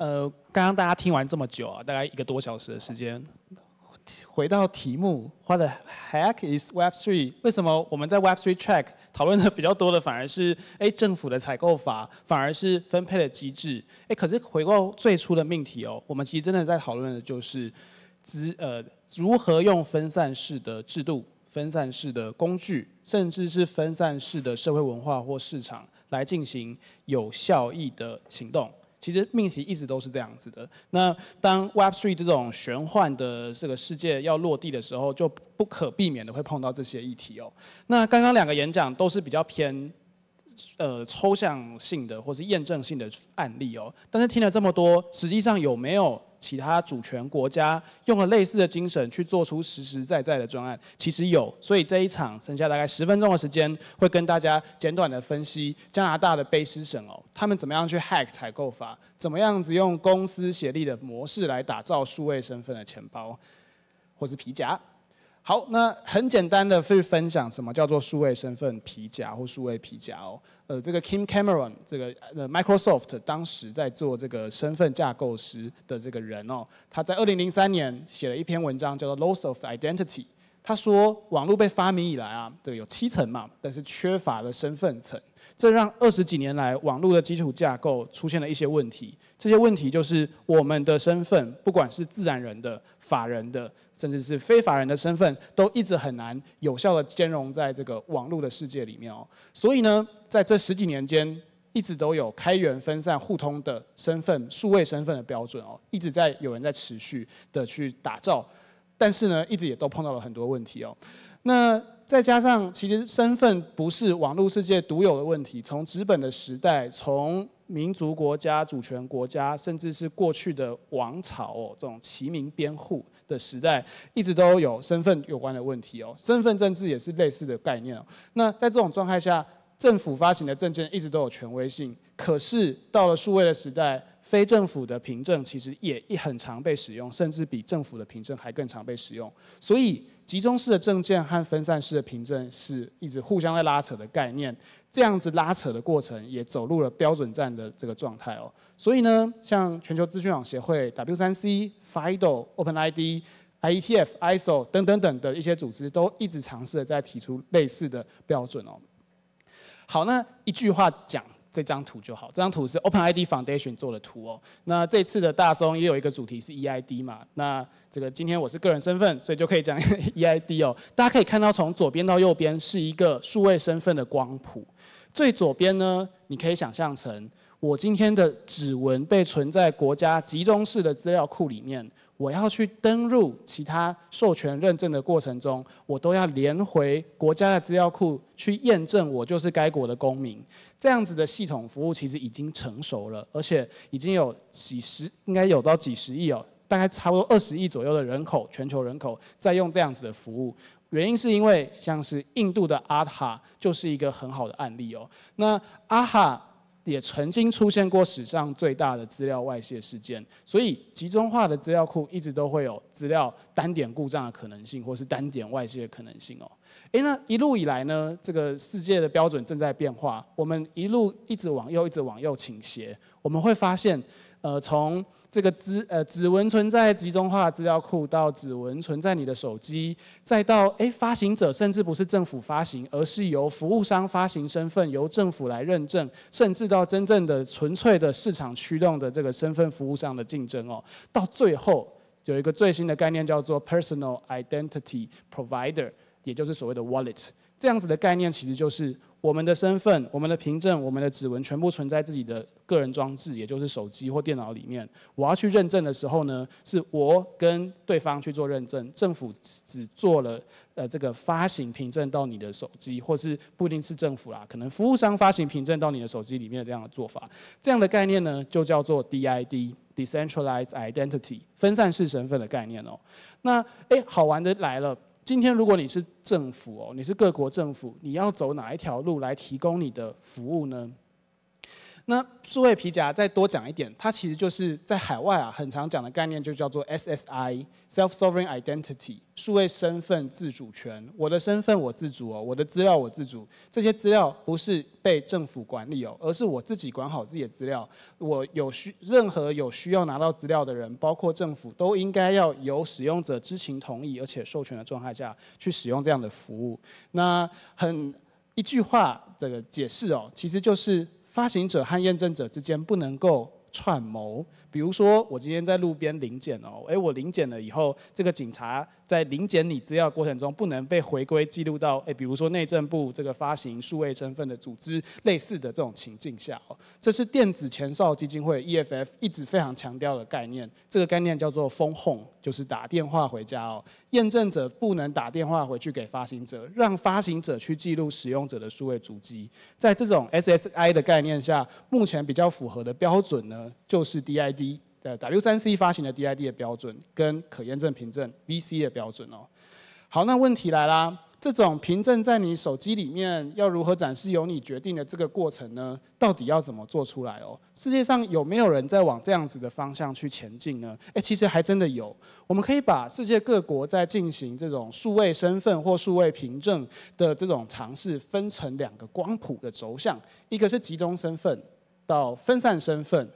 呃，刚刚大家听完这么久啊，大概一个多小时的时间，回到题目，t 的 hack is Web3。为什么我们在 Web3 track 讨论的比较多的反而是，哎，政府的采购法，反而是分配的机制？哎，可是回到最初的命题哦，我们其实真的在讨论的就是，资呃，如何用分散式的制度、分散式的工具，甚至是分散式的社会文化或市场，来进行有效益的行动。其实命题一直都是这样子的。那当 Web Three 这种玄幻的这个世界要落地的时候，就不可避免的会碰到这些议题哦。那刚刚两个演讲都是比较偏。呃，抽象性的或是验证性的案例哦。但是听了这么多，实际上有没有其他主权国家用了类似的精神去做出实实在在的专案？其实有，所以这一场剩下大概十分钟的时间，会跟大家简短的分析加拿大的卑诗省哦，他们怎么样去 hack 采购法，怎么样子用公司协力的模式来打造数位身份的钱包或是皮夹。好，那很简单的去分享什么叫做数位身份皮夹或数位皮夹哦。呃，这个 Kim Cameron 这个呃 Microsoft 当时在做这个身份架构时的这个人哦，他在二零零三年写了一篇文章叫做《Loss of Identity》，他说网络被发明以来啊，对，有七层嘛，但是缺乏了身份层。这让二十几年来网络的基础架构出现了一些问题。这些问题就是我们的身份，不管是自然人的、法人的，甚至是非法人的身份，都一直很难有效的兼容在这个网络的世界里面哦。所以呢，在这十几年间，一直都有开源、分散、互通的身份数位身份的标准哦，一直在有人在持续的去打造，但是呢，一直也都碰到了很多问题哦。那再加上，其实身份不是网络世界独有的问题。从纸本的时代，从民族国家主权国家，甚至是过去的王朝哦，这种齐名编户的时代，一直都有身份有关的问题哦。身份政治也是类似的概念哦。那在这种状态下，政府发行的证件一直都有权威性。可是到了数位的时代。非政府的凭证其实也一很常被使用，甚至比政府的凭证还更常被使用。所以，集中式的证件和分散式的凭证是一直互相在拉扯的概念。这样子拉扯的过程也走入了标准站的这个状态哦。所以呢，像全球资讯网协会 （W3C）、FIDO、OpenID、IETF、ISO 等等等的一些组织，都一直尝试在提出类似的标准哦。好，那一句话讲。这张图就好，这张图是 Open ID Foundation 做的图哦。那这次的大松也有一个主题是 EID 嘛，那这个今天我是个人身份，所以就可以讲 EID 哦。大家可以看到，从左边到右边是一个数位身份的光谱，最左边呢，你可以想象成。我今天的指纹被存在国家集中式的资料库里面，我要去登入其他授权认证的过程中，我都要连回国家的资料库去验证我就是该国的公民。这样子的系统服务其实已经成熟了，而且已经有几十，应该有到几十亿哦，大概差不多二十亿左右的人口，全球人口在用这样子的服务。原因是因为像是印度的阿塔就是一个很好的案例哦。那阿哈。也曾经出现过史上最大的资料外泄事件，所以集中化的资料库一直都会有资料单点故障的可能性，或是单点外泄的可能性哦。哎，那一路以来呢，这个世界的标准正在变化，我们一路一直往右，一直往右倾斜，我们会发现。呃，从这个指呃指纹存在集中化资料库，到指纹存在你的手机，再到哎发行者甚至不是政府发行，而是由服务商发行身份，由政府来认证，甚至到真正的纯粹的市场驱动的这个身份服务上的竞争哦，到最后有一个最新的概念叫做 Personal Identity Provider，也就是所谓的 wallet，这样子的概念其实就是。我们的身份、我们的凭证、我们的指纹全部存在自己的个人装置，也就是手机或电脑里面。我要去认证的时候呢，是我跟对方去做认证。政府只只做了呃这个发行凭证到你的手机，或是不一定是政府啦，可能服务商发行凭证到你的手机里面的这样的做法。这样的概念呢，就叫做 DID（Decentralized Identity） 分散式身份的概念哦。那哎，好玩的来了。今天，如果你是政府哦，你是各国政府，你要走哪一条路来提供你的服务呢？那数位皮夹再多讲一点，它其实就是在海外啊，很常讲的概念就叫做 SSI（Self-Sovereign Identity，数位身份自主权）。我的身份我自主哦，我的资料我自主。这些资料不是被政府管理哦，而是我自己管好自己的资料。我有需任何有需要拿到资料的人，包括政府，都应该要有使用者知情同意而且授权的状态下去使用这样的服务。那很一句话这个解释哦，其实就是。发行者和验证者之间不能够串谋。比如说，我今天在路边领检哦，诶，我领检了以后，这个警察在领检你资料过程中，不能被回归记录到，诶，比如说内政部这个发行数位身份的组织类似的这种情境下哦，这是电子前哨基金会 EFF 一直非常强调的概念，这个概念叫做封控，就是打电话回家哦，验证者不能打电话回去给发行者，让发行者去记录使用者的数位足迹，在这种 SSI 的概念下，目前比较符合的标准呢，就是 DID。对 W3C 发行的 DID 的标准跟可验证凭证 VC 的标准哦。好，那问题来啦，这种凭证在你手机里面要如何展示？由你决定的这个过程呢？到底要怎么做出来哦？世界上有没有人在往这样子的方向去前进呢？哎，其实还真的有。我们可以把世界各国在进行这种数位身份或数位凭证的这种尝试，分成两个光谱的轴向，一个是集中身份到分散身份。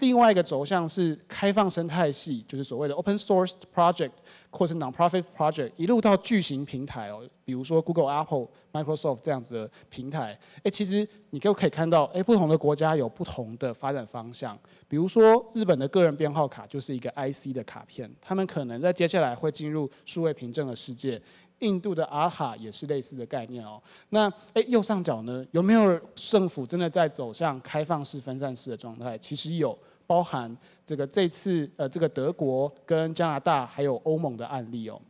另外一个轴向是开放生态系，就是所谓的 open source project、或是 n o n profit project，一路到巨型平台哦，比如说 Google、Apple、Microsoft 这样子的平台。哎，其实你就可以看到，哎，不同的国家有不同的发展方向。比如说日本的个人编号卡就是一个 IC 的卡片，他们可能在接下来会进入数位凭证的世界。印度的阿哈也是类似的概念哦。那诶，右上角呢，有没有政府真的在走向开放式、分散式的状态？其实有，包含这个这次呃，这个德国跟加拿大还有欧盟的案例哦。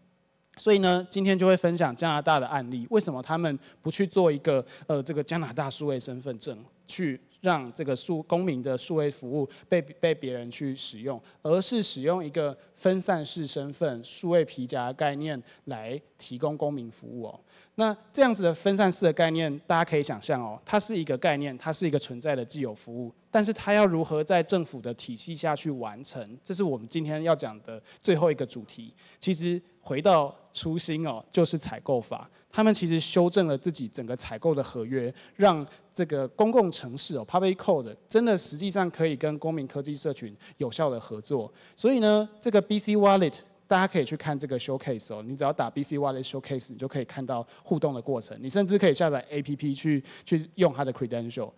所以呢，今天就会分享加拿大的案例，为什么他们不去做一个呃，这个加拿大数位身份证去？让这个数公民的数位服务被被别人去使用，而是使用一个分散式身份数位皮夹概念来提供公民服务哦。那这样子的分散式的概念，大家可以想象哦，它是一个概念，它是一个存在的既有服务。但是它要如何在政府的体系下去完成？这是我们今天要讲的最后一个主题。其实回到初心哦，就是采购法。他们其实修正了自己整个采购的合约，让这个公共城市哦 （public code） 真的实际上可以跟公民科技社群有效的合作。所以呢，这个 BC Wallet 大家可以去看这个 showcase 哦，你只要打 BC Wallet showcase，你就可以看到互动的过程。你甚至可以下载 APP 去去用它的 credential。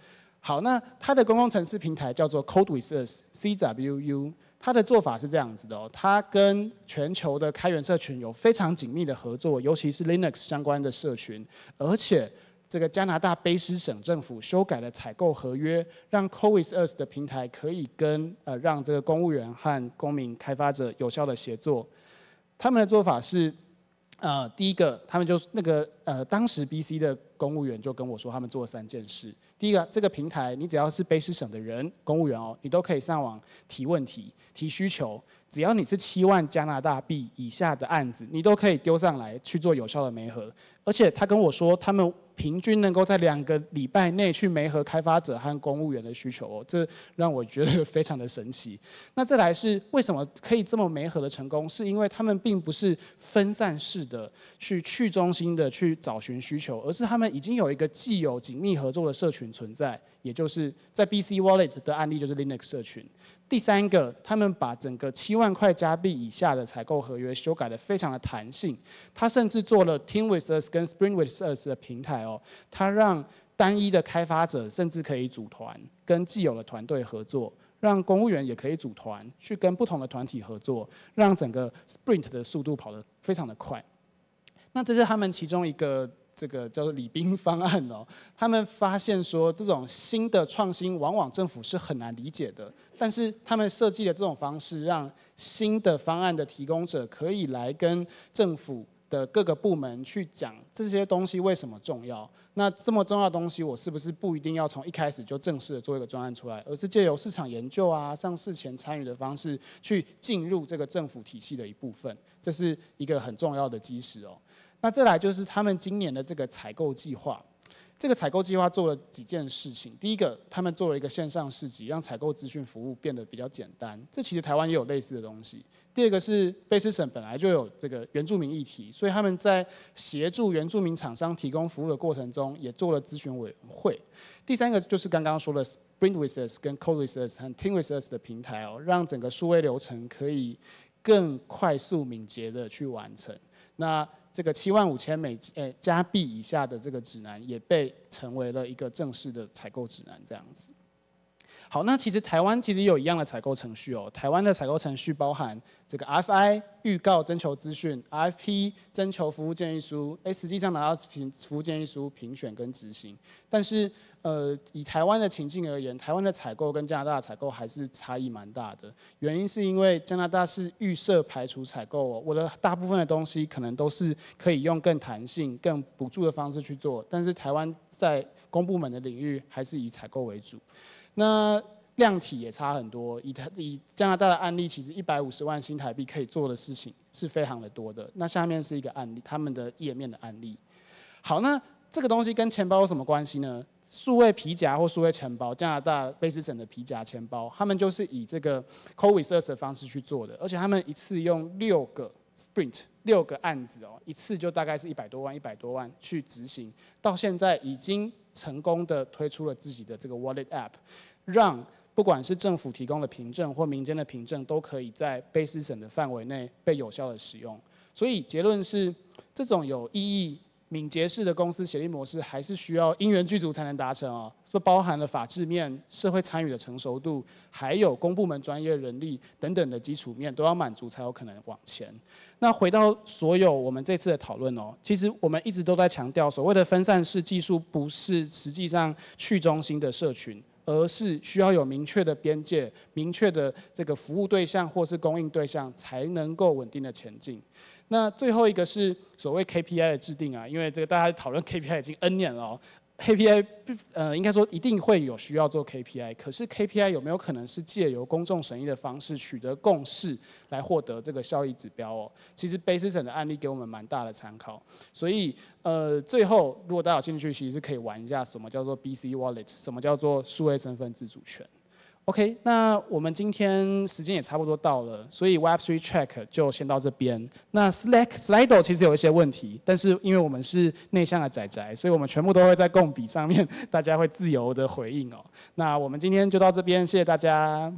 好，那它的公共城市平台叫做 Code With Us（C W U）。它的做法是这样子的哦，它跟全球的开源社群有非常紧密的合作，尤其是 Linux 相关的社群。而且，这个加拿大卑诗省政府修改了采购合约，让 Code With Us 的平台可以跟呃，让这个公务员和公民开发者有效的协作。他们的做法是，呃，第一个，他们就是那个呃，当时 BC 的。公务员就跟我说，他们做了三件事。第一个，这个平台你只要是卑诗省的人，公务员哦，你都可以上网提问题、提需求。只要你是七万加拿大币以下的案子，你都可以丢上来去做有效的媒合。而且他跟我说，他们。平均能够在两个礼拜内去媒合开发者和公务员的需求哦，这让我觉得非常的神奇。那这来是为什么可以这么媒合的成功？是因为他们并不是分散式的去去中心的去找寻需求，而是他们已经有一个既有紧密合作的社群存在，也就是在 BC Wallet 的案例就是 Linux 社群。第三个，他们把整个七万块加币以下的采购合约修改的非常的弹性，他甚至做了 Team with us 跟 s p r i n g with us 的平台哦，他让单一的开发者甚至可以组团跟既有的团队合作，让公务员也可以组团去跟不同的团体合作，让整个 Sprint 的速度跑得非常的快。那这是他们其中一个。这个叫做李斌方案哦，他们发现说这种新的创新，往往政府是很难理解的。但是他们设计的这种方式，让新的方案的提供者可以来跟政府的各个部门去讲这些东西为什么重要。那这么重要的东西，我是不是不一定要从一开始就正式的做一个专案出来，而是借由市场研究啊、上市前参与的方式，去进入这个政府体系的一部分，这是一个很重要的基石哦。那再来就是他们今年的这个采购计划，这个采购计划做了几件事情。第一个，他们做了一个线上市集，让采购资讯服务变得比较简单。这其实台湾也有类似的东西。第二个是，贝斯省本来就有这个原住民议题，所以他们在协助原住民厂商提供服务的过程中，也做了咨询委员会。第三个就是刚刚说的，Bring With Us、跟 Code With Us 和 Team With Us 的平台哦，让整个数位流程可以更快速、敏捷的去完成。那这个七万五千美呃加币以下的这个指南也被成为了一个正式的采购指南，这样子。好，那其实台湾其实有一样的采购程序哦。台湾的采购程序包含这个 FI 预告征求资讯，FP 征求服务建议书，哎，实际上拿到评服务建议书评选跟执行。但是，呃，以台湾的情境而言，台湾的采购跟加拿大的采购还是差异蛮大的。原因是因为加拿大是预设排除采购哦，我的大部分的东西可能都是可以用更弹性、更补助的方式去做。但是台湾在公部门的领域还是以采购为主。那量体也差很多，以以加拿大的案例，其实一百五十万新台币可以做的事情是非常的多的。那下面是一个案例，他们的页面的案例。好，那这个东西跟钱包有什么关系呢？数位皮夹或数位钱包，加拿大卑斯省的皮夹钱包，他们就是以这个 co-usage 方式去做的，而且他们一次用六个 Sprint。六个案子哦，一次就大概是一百多万，一百多万去执行，到现在已经成功的推出了自己的这个 wallet app，让不管是政府提供的凭证或民间的凭证，都可以在 Base 省的范围内被有效的使用。所以结论是，这种有意义。敏捷式的公司协力模式还是需要因缘具足才能达成哦，是不包含了法制面、社会参与的成熟度，还有公部门专业人力等等的基础面都要满足才有可能往前。那回到所有我们这次的讨论哦，其实我们一直都在强调，所谓的分散式技术不是实际上去中心的社群。而是需要有明确的边界、明确的这个服务对象或是供应对象，才能够稳定的前进。那最后一个是所谓 KPI 的制定啊，因为这个大家讨论 KPI 已经 N 年了。KPI，呃，应该说一定会有需要做 KPI，可是 KPI 有没有可能是借由公众审议的方式取得共识来获得这个效益指标？哦，其实 b a s i s o 的案例给我们蛮大的参考。所以，呃，最后如果大家有兴趣，其实可以玩一下什么叫做 BC Wallet，什么叫做数位身份自主权。OK，那我们今天时间也差不多到了，所以 Web3 Track 就先到这边。那 Slack Slido 其实有一些问题，但是因为我们是内向的仔仔，所以我们全部都会在共笔上面，大家会自由的回应哦。那我们今天就到这边，谢谢大家。